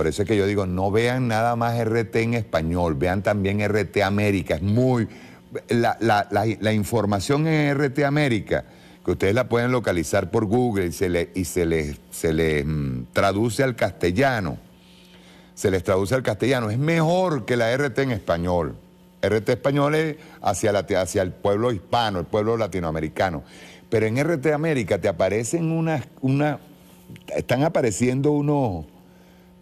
Por eso es que yo digo, no vean nada más RT en español, vean también RT América. Es muy. La, información en RT América, que ustedes la pueden localizar por Google y se le, se les, se le mm, traduce al castellano. Se les traduce al castellano. Es mejor que la RT en español. RT español es hacia, la, hacia el pueblo hispano, el pueblo latinoamericano. Pero en RT América te aparecen unas. Una, están apareciendo unos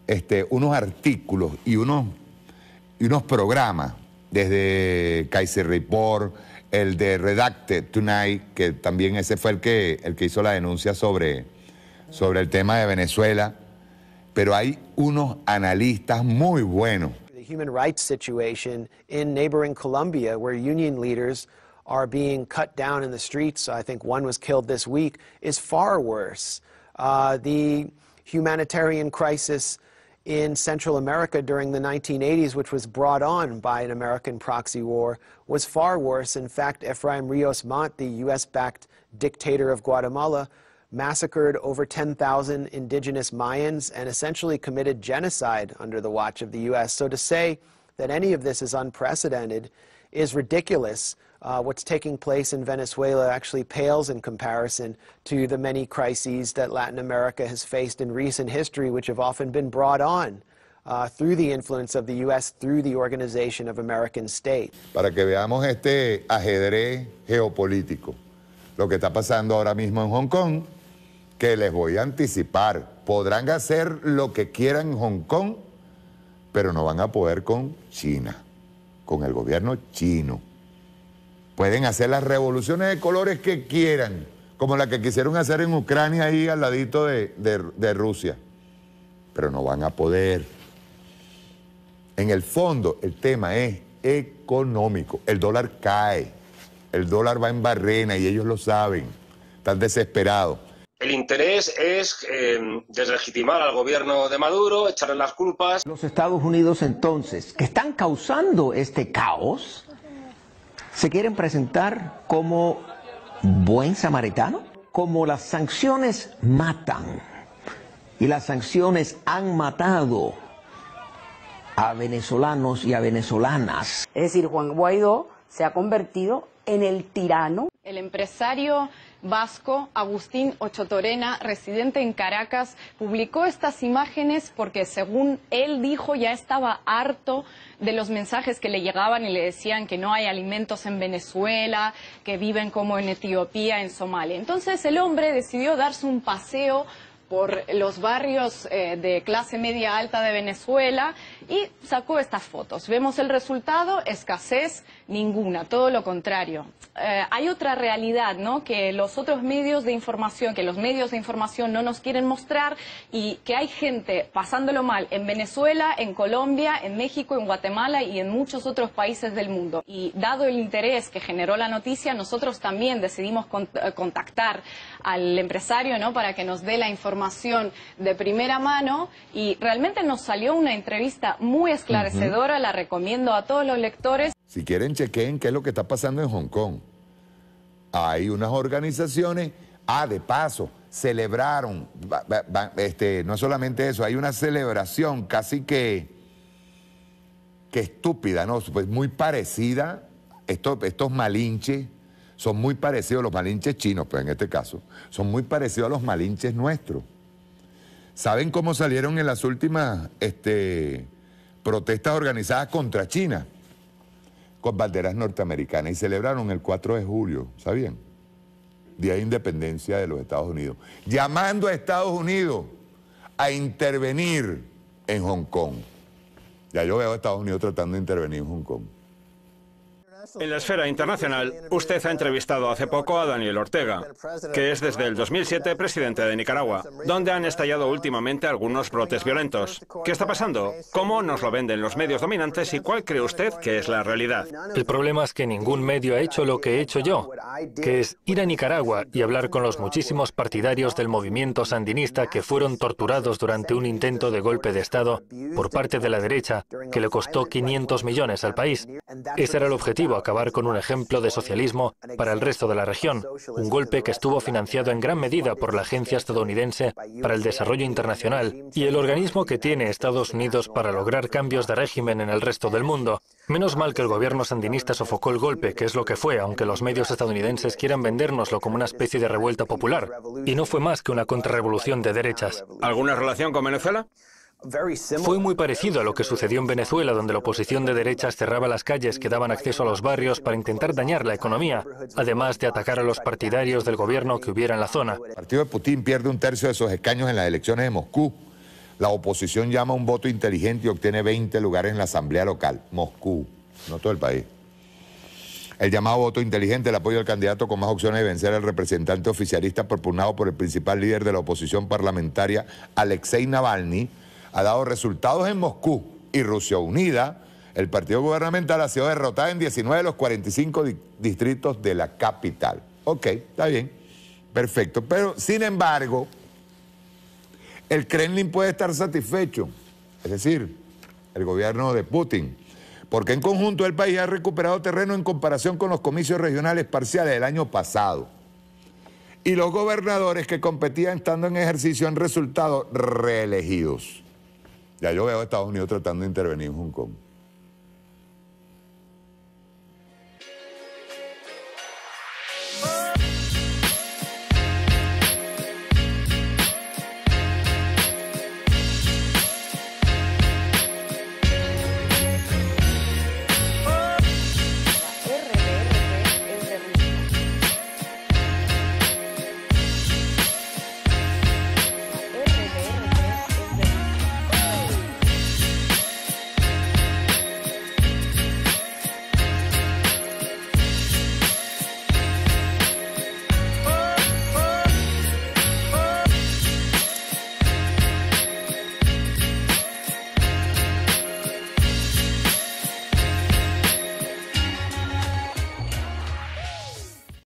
este, unos artículos y unos, y unos programas, desde Kaiser Report, el de Redacted Tonight, que también ese fue el que, el que hizo la denuncia sobre, sobre el tema de Venezuela, pero hay unos analistas muy buenos. The human rights situation in neighboring Colombia, where union leaders are being cut down in the streets, I think one was killed this week, is far worse. Uh, the humanitarian crisis in Central America during the 1980s, which was brought on by an American proxy war, was far worse. In fact, Efraim Rios Montt, the U.S. backed dictator of Guatemala, massacred over 10,000 indigenous Mayans and essentially committed genocide under the watch of the U.S. So to say that any of this is unprecedented is ridiculous. Uh, what's taking place in Venezuela actually pales in comparison to the many crises that Latin America has faced in recent history, which have often been brought on Uh, through the influence of the U.S. through the Organization of American States. Para que veamos este ajedrez geopolítico, lo que está pasando ahora mismo en Hong Kong, que les voy a anticipar, podrán hacer lo que quieran en Hong Kong, pero no van a poder con China. con el gobierno chino. Pueden hacer las revoluciones de colores que quieran, como la que quisieron hacer en Ucrania ahí al ladito de, Rusia, pero no van a poder. En el fondo el tema es económico. El dólar cae, el dólar va en barrena y ellos lo saben, están desesperados. El interés es em, deslegitimar al gobierno de Maduro, echarle las culpas. Los Estados Unidos entonces, que están causando este caos, se quieren presentar como buen samaritano, como las sanciones matan y las sanciones han matado a venezolanos y a venezolanas. Es decir, Juan Guaidó se ha convertido en el tirano. El empresario vasco, Agustín Ochotorena, residente en Caracas, publicó estas imágenes porque, según él dijo, ya estaba harto de los mensajes que le llegaban y le decían que no hay alimentos en Venezuela, que viven como en Etiopía, en Somalia. Entonces el hombre decidió darse un paseo por los barrios eh, de clase media alta de Venezuela y sacó estas fotos. Vemos el resultado, escasez, ninguna, todo lo contrario. Eh, hay otra realidad, ¿no? Que los otros medios de información, que los medios de información no nos quieren mostrar y que hay gente pasándolo mal en Venezuela, en Colombia, en México, en Guatemala y en muchos otros países del mundo. Y dado el interés que generó la noticia, nosotros también decidimos eh, contactar al empresario, ¿no? Para que nos dé la información de primera mano y realmente nos salió una entrevista muy esclarecedora, la recomiendo a todos los lectores. Si quieren, chequen qué es lo que está pasando en Hong Kong. Hay unas organizaciones, ah, de paso, celebraron, este, no solamente eso, hay una celebración casi que, que estúpida, ¿no? Pues muy parecida, estos, estos malinches son muy parecidos, los malinches chinos, pues en este caso, son muy parecidos a los malinches nuestros. ¿Saben cómo salieron en las últimas este, protestas organizadas contra China? con banderas norteamericanas y celebraron el 4 de julio, ¿sabían? Día de Independencia de los Estados Unidos, llamando a Estados Unidos a intervenir en Hong Kong. Ya yo veo a Estados Unidos tratando de intervenir en Hong Kong. En la esfera internacional, usted ha entrevistado hace poco a Daniel Ortega, que es desde el 2007 presidente de Nicaragua, donde han estallado últimamente algunos brotes violentos. ¿Qué está pasando? ¿Cómo nos lo venden los medios dominantes y cuál cree usted que es la realidad? El problema es que ningún medio ha hecho lo que he hecho yo, que es ir a Nicaragua y hablar con los muchísimos partidarios del movimiento sandinista que fueron torturados durante un intento de golpe de Estado por parte de la derecha que le costó 500 millones al país. Ese era el objetivo acabar con un ejemplo de socialismo para el resto de la región, un golpe que estuvo financiado en gran medida por la Agencia Estadounidense para el Desarrollo Internacional y el organismo que tiene Estados Unidos para lograr cambios de régimen en el resto del mundo. Menos mal que el gobierno sandinista sofocó el golpe, que es lo que fue, aunque los medios estadounidenses quieran vendérnoslo como una especie de revuelta popular. Y no fue más que una contrarrevolución de derechas. ¿Alguna relación con Venezuela? Fue muy parecido a lo que sucedió en Venezuela, donde la oposición de derechas cerraba las calles que daban acceso a los barrios para intentar dañar la economía, además de atacar a los partidarios del gobierno que hubiera en la zona. El partido de Putin pierde un tercio de sus escaños en las elecciones de Moscú. La oposición llama un voto inteligente y obtiene 20 lugares en la asamblea local. Moscú, no todo el país. El llamado voto inteligente, el apoyo del candidato con más opciones de vencer al representante oficialista propugnado por el principal líder de la oposición parlamentaria, Alexei Navalny, ha dado resultados en Moscú y Rusia Unida, el partido gubernamental ha sido derrotado en 19 de los 45 distritos de la capital. Ok, está bien, perfecto. Pero, sin embargo, el Kremlin puede estar satisfecho, es decir, el gobierno de Putin, porque en conjunto el país ha recuperado terreno en comparación con los comicios regionales parciales del año pasado. Y los gobernadores que competían estando en ejercicio han resultado reelegidos. Ya yo veo a Estados Unidos tratando de intervenir en Hong Kong.